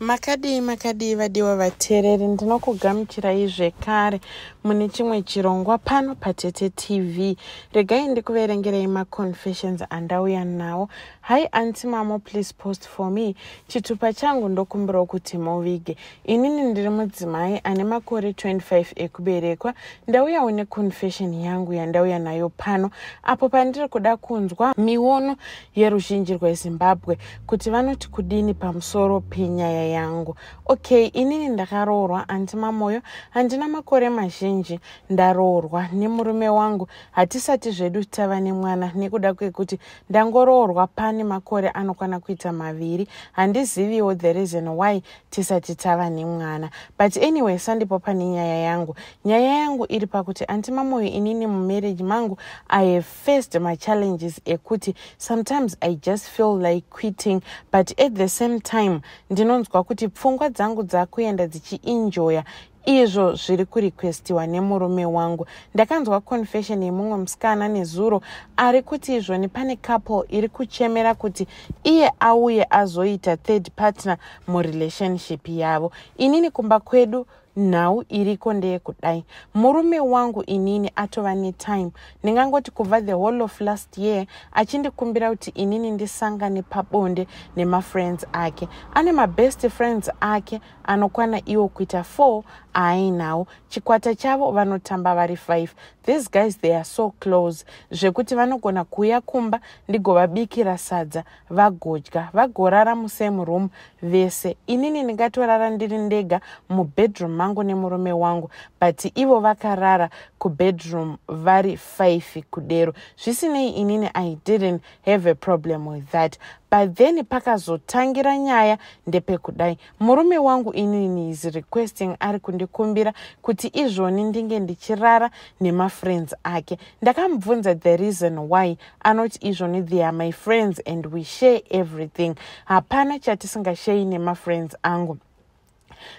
makadii makadii vadiwa vateereri ndinokugamuchirai zvekare mune chimwe chirongwa pano patete tv regai ndikuverengerei maconfessions andauya nawo hai antsimamo please post for me chitupa changu ndokumbirawo kuti movige inini ndiri mudzimai ane makore 25 ekuberekwa ndauyawo neconfession yangu yandauya nayo pano apo pandiri kuda kunzwa miono yeruzhinji rwezimbabwe kuti vanoti kudini pamusoro penyaya yangu okay inini ndakaroorwa handima moyo handina makore mazhinji ndaroorwa nemurume wangu hatisati zvedu tava nemwana nekuda kwekuti ndangoroorwa pane makore anokwana kuita maviri handiziviwo the reason why tisati tava nemwana but anyway sandipo pane nyaya yangu nyaya yangu iri pakuti handima moyo inini mumereji mangu i have faced machallenges ekuti sometimes i just feel like quitting but at the same time ndinonzwa kuzwa kuti pfungwa dzangu dzakuenda dzichiinjoya izvo zviri kurequestiwa nemurume wangu ndakanzwa confession yemumwe musikana nezuro ari kuti izvoni pane couple iri kuchemera kuti iye auye azoita third partner murelationship yavo inini kumba kwedu nhau iriko ndeyekudai murume wangu inini atova netime ndingangoti kubva the whole of last year achindikumbira kuti inini ndisangane pabonde nemafriends ake ane mabest friends ake anokwana iwo kuita four aainawo chikwata chavo vanotamba vari five these guys they are so close zvekuti vanogona kuya kumba ndigovabikira sadza vagodya vagorara musame room vese inini ndingatorara ndiri ndega mubedroom vangu nemurume wangu but ivo vakarara kubedroom vari 5 kudero zvisinei inini i didn't have a problem with that but then pakazotangira nyaya ndepekudai murume wangu inini is requesting ari kundikumbira kuti izvoni ndinge ndichirara nemafriends ake ndakamubvunza the reason why anoti izvoni they are my friends and we share everything hapana chatisingashei nemafriends angu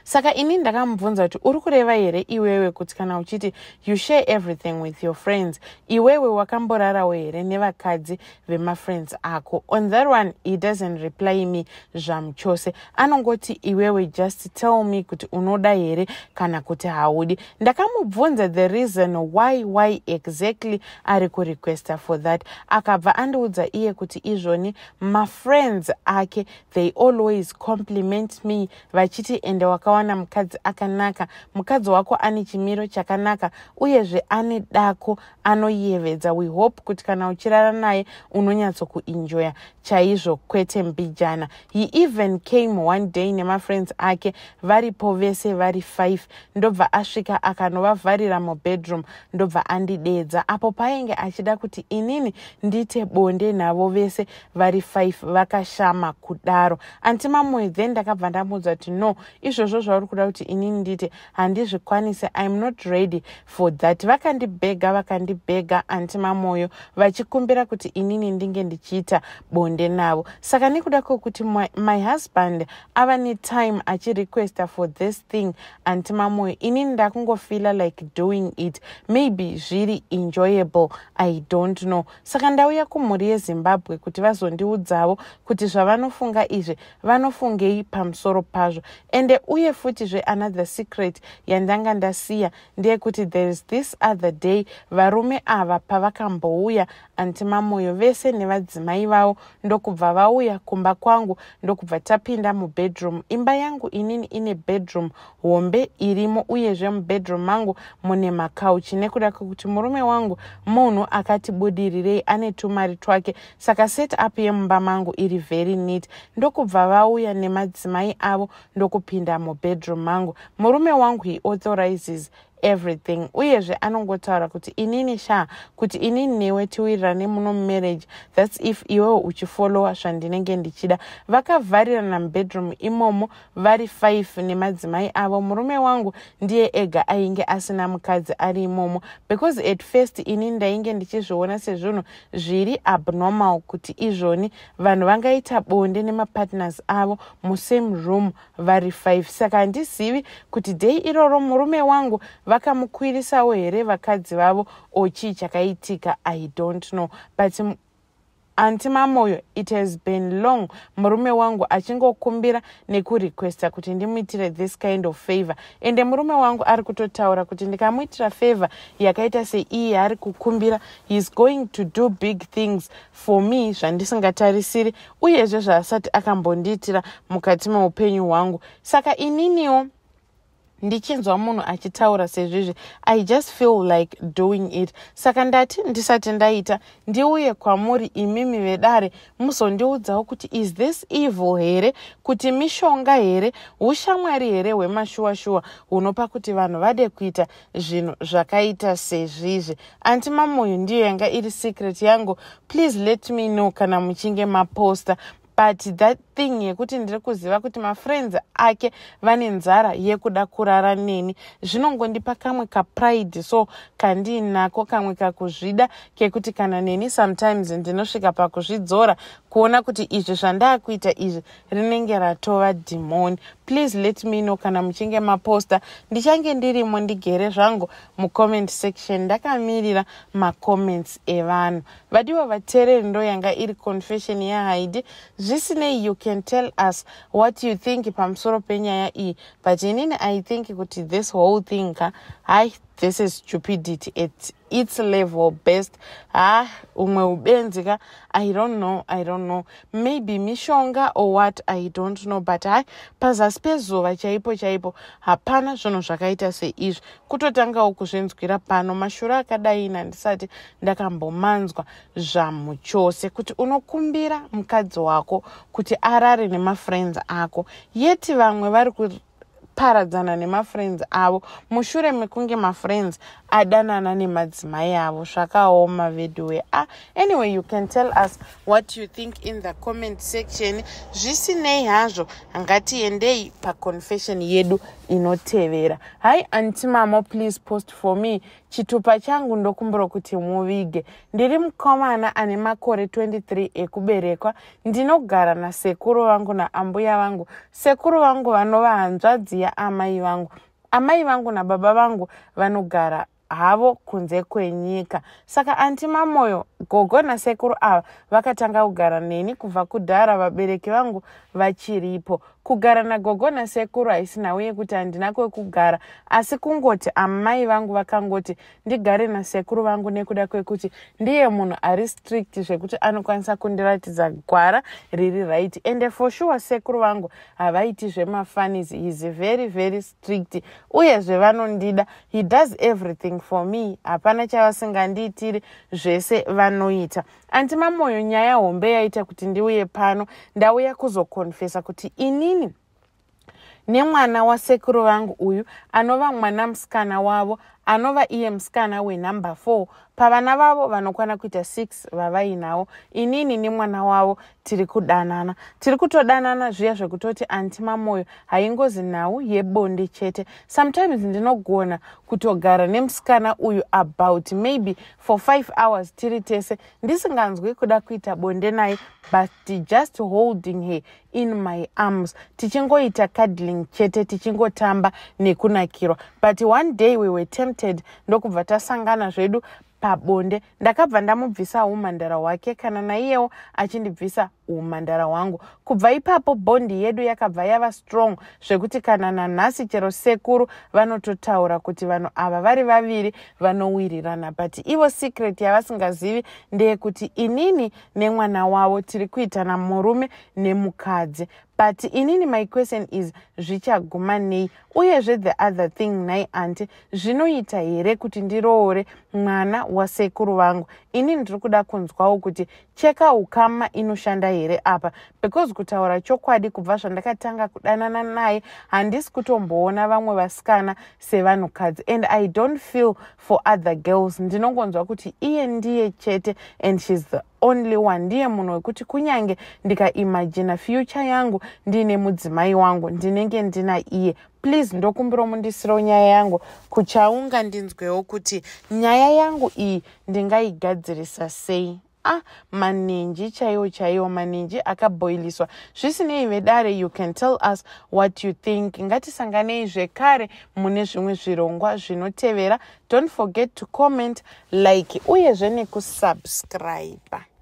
saka ini ndakamubvunza kuti uri kureva here iwewe kuti kana uchiti you share everything with your friends iwewe wakamborarawo here nevakadzi vemafriends ako on that one he doesn't reply me zvamuchose anongoti iwewe just tell me kuti unoda here kana kuti haudi ndakamubvunza the reason why why exactly ari kurequesta for that akabva andiudza iye kuti izvoni mafriends ake they always compliment me vachiti ende wakawana mukadzi akanaka mukadzi wako ane chimiro chakanaka uyezve ane dako anoyevedza wehope kuti kana uchirara naye unonyatsokuenjoya chaizvo kwete mbijana hi even came one day nemafriends ake varipo vese vari five ndobva asvika akanovavharira mubedroom ndobva andidedza apo paainge achida kuti inini ndite bonde navo vese vari five vakashama kudaro anti mamwe then ndakabva ndamudza kuti no izvozvo zvauri kuda kuti inini ndite handizvikwanisi iam not ready for that vakandibhega vakandibhega antima mwoyo vachikumbira kuti inini ndinge ndichiita bonde navo saka nekuda kwokuti my husband ava netime achirequesta for this thing antima mwoyo inini ndakungofila like doing it maybe zviri enjoyable i don't know saka ndauya kumhuri yezimbabwe kuti vazondiudzavo kuti zvavanofunga izvi vanofungei pamusoro pazvo ende uye futizve another secret yandanga ndasiya ndeyekuti there is this other day varume ava pavakambouya antimamoyo vese nevadzimai vavo ndokubva vauya kumba kwangu ndokubva tapinda mubhedhroom imba yangu inini ine bhedhroom hombe irimo uyezve mubhedhroom mangu mune makauchi nekuda kwekuti murume wangu munhu akatibudirirei ane tumari twake saka set up yemumba mangu iri very neat ndokubva vauya nemadzimai avo ndokupinda mubhedroom mangu murume wangu he authorizes everything uyezve anongotaura kuti inini sha kuti inini newe tiwirirane muno mumarriage thats if iwewo uchifolowa zvandinenge ndichida vakavharirana mubedroom imomo vari five nemadzimai avo murume wangu ndiye ega ainge asina mukadzi ari imomo because at first inini ndainge ndichizviona sezvinhu zviri abnormal kuti izvoni vanhu vangaita bonde nemapartners avo musame room vari five saka handizivi kuti dei iroro murume wangu vakamukwirisawo here vakadzi vavo ochii oh, chakaitika i don't know but antimamoyo it has been long murume wangu achingokumbira nekurequesta kuti ndimuitire this kind of favor ende murume wangu ari kutotaura kuti ndikamuitira favor yakaita seiye ari kukumbira heis going to do big things for me zvandisingatarisiri uyezve zvaasati akambondiitira mukati meupenyu hwangu saka ininiwo ndichinzwa munhu achitaura sezvizvi i just feel like doing it saka ndati ndisati ndaita ndiuye kwamuri imimi vedare muzondiudzawo kuti is this evil here kuti mishonga here ushamwari here hwemashuwa shuwa hunopa kuti vanhu vade kuita zvinhu zvakaita sezvizvi andima moyo ndiyo yanga iri secret yangu please let me know kana muchinge maposta but that thing yekuti ndiri kuziva kuti mafriends ake vane nzara yekuda kurara neni zvinongondipa kamwe kapride so kandiinako kamwe kakuzvida kekuti kana neni sometimes ndinosvika pakuzvidzora kuona kuti izvi zvandaakuita izvi rinenge ratova dhimoni please let me know kana muchinge maposta ndichange ndirimo ndigere zvangu mucomment section ndakamirira macomments evanhu vadiwa vateereri ndo yanga iri confession yehaidi yeah, zvisinei you can tell us what you think pamusoro penyaya iyi but inini i think kuti this whole thing ka hai this is stupidity its level best ha ah, umwe ubenzi ka i don't know i don't know maybe mishonga or what i don't know but hai pazasi pezuva chaipo chaipo hapana zvinhu zvakaita seizvi kutotangawo kuzvinzwira pano mashure akadaina ndisati ndakambomanzwa zvamuchose kuti unokumbira mukadzi wako kuti arare nemafriends ako yeti vamwe vari paradzana nemafriends avo mushure mekunge mafriends adanana nemadzimai avo zvakaoma vedhowe a anyway you can tell us what you think in the comment section zvisinei hazvo hangatiendei paconfession yedu inotevera hai antimamo please post for me chitupa changu ndokumbira kuti muvige ndiri mukomana ane makore 23 ekuberekwa ndinogara nasekuru vangu naambuya vangu sekuru vangu vanova hanzvadzi yaamai vangu amai vangu nababa vangu vanogara havo kunze kwenyika saka andima mwoyo gogo nasekuru ava vakatanga kugara neni kubva kudhara vabereki vangu vachiripo kugara nagogo nasekuru haisina uye kuti handina kwekugara asi kungoti amai vangu vakangoti ndigare nasekuru vangu nekuda kwekuti ndiye munhu ari strict zvekuti anokwanisa kundiratidza gwara riri right ende for sure sekuru vangu havaiti zvemafanis is very very strict uye zvevanondida he does everything for me hapana chavasingandiitiri zvese vanoita andima mwoyo nyaya hombe yaita kuti ndiuye pano ndauya kuzokonfesa kuti inini chiini nemwana wasekuru vangu uyu anova mwana musikana wavo anova iye musikana wenhumber four pavana vavo vanokwana kuita six vavainavo inini nemwana wavo tiri kudanana tiri kutodanana zviya zvekutoti antima mwoyo haingozi nhau yebonde chete sometimes ndinogona kutogara nemusikana uyu about maybe for five hours tiri tese ndisinganzwi kuda kuita bonde naye but just holding her in my arms tichingoita cadling chete tichingotamba nekunakirwa but one day we were tempted ndokubva tasangana zvedu pabonde ndakabva ndamubvisa umhandara hwake kana naiyewo achindibvisa umhandara hwangu kubva ipapo bhondi yedu yakabva yava strong zvekuti kana nanhasi chero sekuru vanototaura kuti vanhu ava vari vaviri vanowirirana but ivo sekret yavasingazivi ndeyekuti inini nemwana wavo tiri kuitana murume nemukadzi but inini my question is zvichaguma nei uyezve the other thing nai anti zvinoita here kuti ndiroore mwana wasekuru vangu inini ndiri kuda kunzwawo kuti cheka ukama inoshanda here apa because kutaura chokwadi kubva zvandakatanga kudanana naye handisi kutomboona vamwe vasikana sevanhukadzi and i don't feel for other girls ndinongonzwa kuti iye ndiye chete and shes the only one ndiye munhu wekuti kunyange ndikaimajina future yangu ndiine mudzimai wangu ndinenge ndina iye please ndokumbira mundisirawo nyaya yangu kuchaunga ndinzwewo kuti nyaya yangu iyi ndingaigadzirisa sei a manenji chaiwo chaiwo manenji akabhoiliswa zvisinei vedare you can tell us what you think ngatisanganei zvekare mune zvimwe zvirongwa zvinotevera don't forget to comment like uyezve nekusubscribe